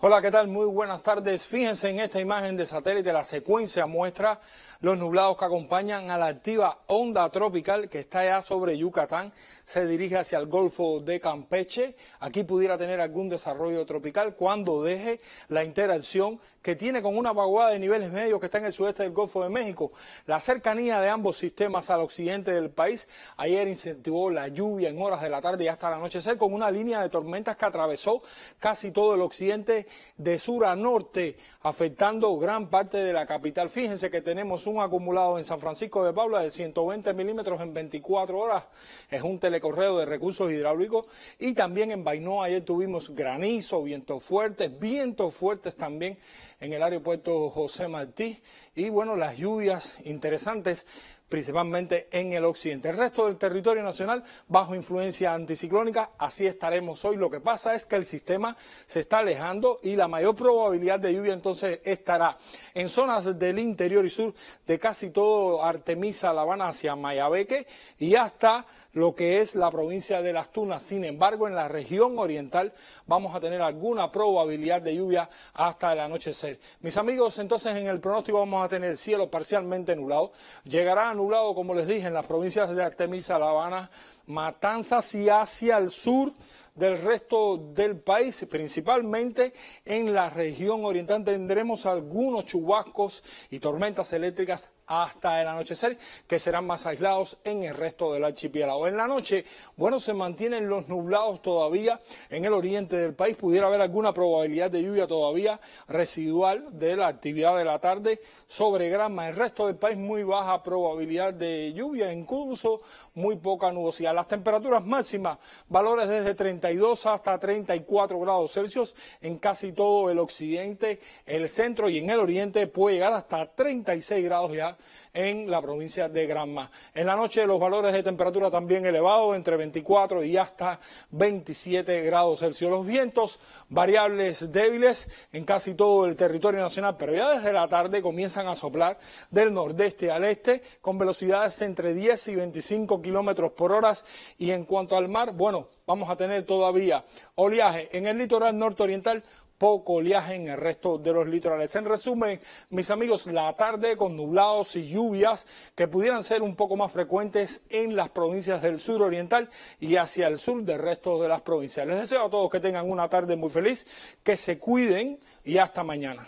Hola, ¿qué tal? Muy buenas tardes. Fíjense en esta imagen de satélite, la secuencia muestra los nublados que acompañan a la activa onda tropical que está ya sobre Yucatán, se dirige hacia el Golfo de Campeche. Aquí pudiera tener algún desarrollo tropical cuando deje la interacción que tiene con una vaguada de niveles medios que está en el sudeste del Golfo de México. La cercanía de ambos sistemas al occidente del país ayer incentivó la lluvia en horas de la tarde y hasta el anochecer con una línea de tormentas que atravesó casi todo el occidente de sur a norte, afectando gran parte de la capital. Fíjense que tenemos un acumulado en San Francisco de Paula de 120 milímetros en 24 horas. Es un telecorreo de recursos hidráulicos. Y también en Bainó ayer tuvimos granizo, vientos fuertes, vientos fuertes también en el aeropuerto José Martí. Y bueno, las lluvias interesantes principalmente en el occidente. El resto del territorio nacional bajo influencia anticiclónica, así estaremos hoy. Lo que pasa es que el sistema se está alejando y la mayor probabilidad de lluvia entonces estará en zonas del interior y sur de casi todo Artemisa, La Habana hacia Mayabeque y hasta lo que es la provincia de Las Tunas. Sin embargo, en la región oriental vamos a tener alguna probabilidad de lluvia hasta el anochecer. Mis amigos, entonces en el pronóstico vamos a tener cielo parcialmente nublado. Llegará a un lado, como les dije, en las provincias de Artemisa, La Habana, matanzas y hacia el sur del resto del país, principalmente en la región oriental tendremos algunos chubascos y tormentas eléctricas hasta el anochecer, que serán más aislados en el resto del archipiélago. En la noche, bueno, se mantienen los nublados todavía en el oriente del país. Pudiera haber alguna probabilidad de lluvia todavía residual de la actividad de la tarde sobre Granma. El resto del país muy baja probabilidad de lluvia, incluso muy poca nubosidad. Las temperaturas máximas, valores desde 32 hasta 34 grados Celsius en casi todo el occidente, el centro y en el oriente puede llegar hasta 36 grados ya en la provincia de Granma. En la noche los valores de temperatura también elevados entre 24 y hasta 27 grados Celsius. Los vientos variables débiles en casi todo el territorio nacional, pero ya desde la tarde comienzan a soplar del nordeste al este con velocidades entre 10 y 25 kilómetros por hora y en cuanto al mar, bueno, vamos a tener todavía oleaje en el litoral norte oriental, poco oleaje en el resto de los litorales. En resumen, mis amigos, la tarde con nublados y lluvias que pudieran ser un poco más frecuentes en las provincias del sur oriental y hacia el sur del resto de las provincias. Les deseo a todos que tengan una tarde muy feliz, que se cuiden y hasta mañana.